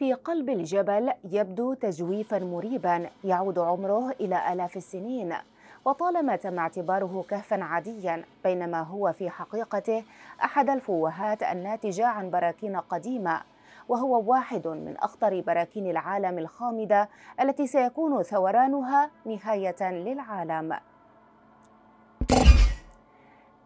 في قلب الجبل يبدو تجويفا مريبا يعود عمره إلى آلاف السنين وطالما تم اعتباره كهفا عاديا بينما هو في حقيقته أحد الفوهات الناتجة عن براكين قديمة وهو واحد من أخطر براكين العالم الخامدة التي سيكون ثورانها نهاية للعالم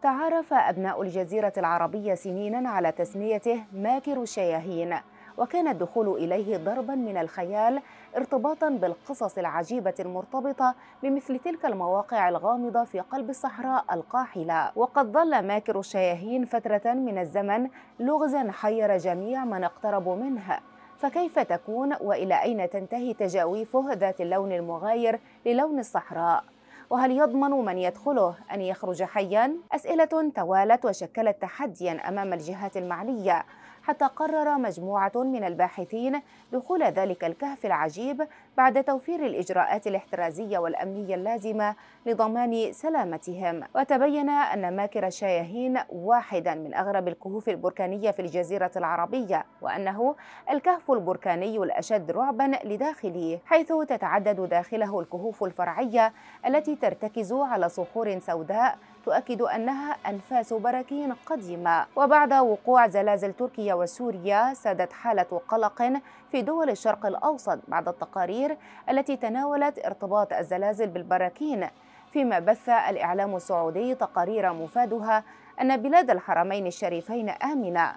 تعارف أبناء الجزيرة العربية سنينا على تسميته ماكر الشياهين وكان الدخول إليه ضربا من الخيال ارتباطا بالقصص العجيبة المرتبطة بمثل تلك المواقع الغامضة في قلب الصحراء القاحلة وقد ظل ماكر الشياهين فترة من الزمن لغزا حير جميع من اقتربوا منه فكيف تكون وإلى أين تنتهي تجاويفه ذات اللون المغاير للون الصحراء؟ وهل يضمن من يدخله أن يخرج حياً؟ أسئلة توالت وشكلت تحدياً أمام الجهات المعنية حتى قرر مجموعة من الباحثين دخول ذلك الكهف العجيب بعد توفير الإجراءات الاحترازية والأمنية اللازمة لضمان سلامتهم وتبين أن ماكر الشياهين واحدا من أغرب الكهوف البركانية في الجزيرة العربية وأنه الكهف البركاني الأشد رعبا لداخله حيث تتعدد داخله الكهوف الفرعية التي ترتكز على صخور سوداء تؤكد أنها أنفاس براكين قديمة وبعد وقوع زلازل تركيا وسوريا سادت حالة قلق في دول الشرق الأوسط بعد التقارير التي تناولت ارتباط الزلازل بالبراكين فيما بث الإعلام السعودي تقارير مفادها أن بلاد الحرمين الشريفين آمنة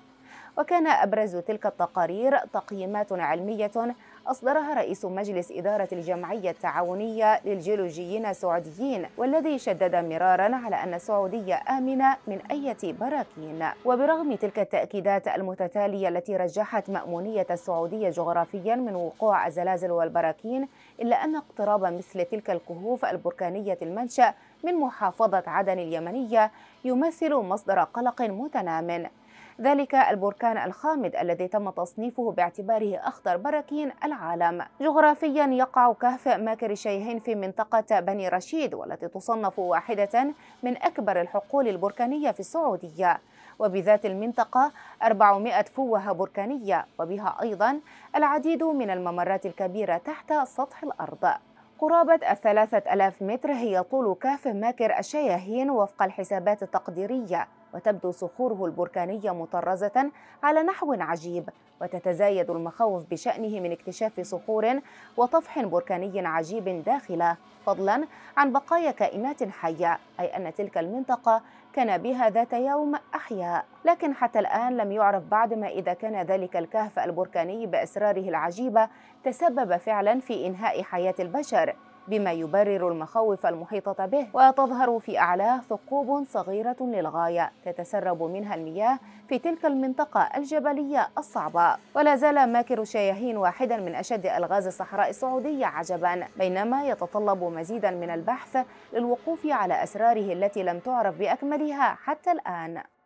وكان أبرز تلك التقارير تقييمات علمية أصدرها رئيس مجلس إدارة الجمعية التعاونية للجيولوجيين السعوديين والذي شدد مرارا على أن السعودية آمنة من أي براكين وبرغم تلك التأكيدات المتتالية التي رجحت مأمونية السعودية جغرافيا من وقوع الزلازل والبراكين إلا أن اقتراب مثل تلك الكهوف البركانية المنشأ من محافظة عدن اليمنية يمثل مصدر قلق متنام ذلك البركان الخامد الذي تم تصنيفه باعتباره أخطر براكين العالم جغرافيا يقع كهف ماكر شيهين في منطقة بني رشيد والتي تصنف واحدة من أكبر الحقول البركانية في السعودية وبذات المنطقة 400 فوهة بركانية وبها أيضا العديد من الممرات الكبيرة تحت سطح الأرض قرابة الثلاثة ألاف متر هي طول كهف ماكر الشياهين وفق الحسابات التقديرية وتبدو صخوره البركانية مطرزة على نحو عجيب وتتزايد المخاوف بشأنه من اكتشاف صخور وطفح بركاني عجيب داخله فضلا عن بقايا كائنات حية أي أن تلك المنطقة كان بها ذات يوم أحياء لكن حتى الآن لم يعرف بعد ما إذا كان ذلك الكهف البركاني بأسراره العجيبة تسبب فعلا في إنهاء حياة البشر بما يبرر المخاوف المحيطة به وتظهر في أعلاه ثقوب صغيرة للغاية تتسرب منها المياه في تلك المنطقة الجبلية الصعبة ولا زال ماكر الشياهين واحدا من أشد ألغاز الصحراء السعودية عجبا بينما يتطلب مزيدا من البحث للوقوف على أسراره التي لم تعرف بأكملها حتى الآن